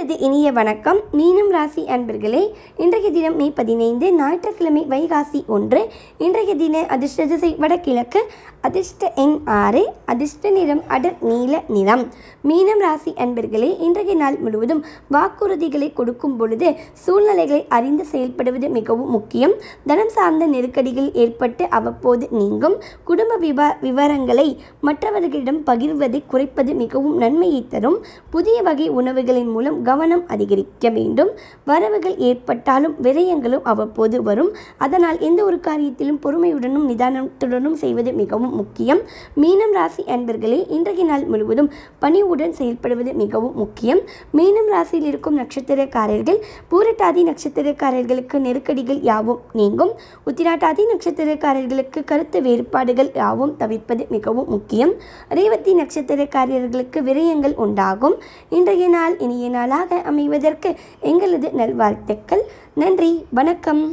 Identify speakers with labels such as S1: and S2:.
S1: உங்களது இனிய வணக்கம் மீனம் ராசி அன்பர்களே இன்றைய தினம் மே பதினைந்து ஞாயிற்றுக்கிழமை வைகாசி ஒன்று இன்றைய தின அதிர்ஷ்ட திசை வடகிழக்கு அதிர்ஷ்ட எண் ஆறு அதிர்ஷ்ட நிறம் அடர் நீல நிறம் மீனம் ராசி அன்பர்களே இன்றைய நாள் முழுவதும் வாக்குறுதிகளை கொடுக்கும் பொழுது சூழ்நிலைகளை அறிந்து செயல்படுவது மிகவும் முக்கியம் தனம் சார்ந்த நெருக்கடிகள் ஏற்பட்டு அவ்வப்போது நீங்கும் குடும்ப விவரங்களை மற்றவர்களிடம் பகிர்வதை குறைப்பது மிகவும் நன்மையை தரும் புதிய வகை உணவுகளின் மூலம் கவனம் அதிகரிக்க வேண்டும் வரவுகள் ஏற்பட்டாலும் விரயங்களும் அவ்வப்போது வரும் அதனால் எந்த ஒரு காரியத்திலும் பொறுமையுடனும் நிதானத்துடனும் செய்வது மிகவும் முக்கியம் மீனம் ராசி அன்பர்களே இன்றைய நாள் முழுவதும் பணிவுடன் செயல்படுவது மிகவும் முக்கியம் மீனம் ராசியில் இருக்கும் நட்சத்திரக்காரர்கள் பூரட்டாதி நட்சத்திரக்காரர்களுக்கு நெருக்கடிகள் யாவும் நீங்கும் உத்திராட்டாதி நட்சத்திரக்காரர்களுக்கு கருத்து வேறுபாடுகள் யாவும் தவிர்ப்பது மிகவும் முக்கியம் ரேவதி நட்சத்திரக்காரர்களுக்கு விரயங்கள் உண்டாகும் இன்றைய நாள் இனிய நாளாக சிறந்ததாக அமைவதற்கு எங்களது நல்வாழ்த்துக்கள் நன்றி வணக்கம்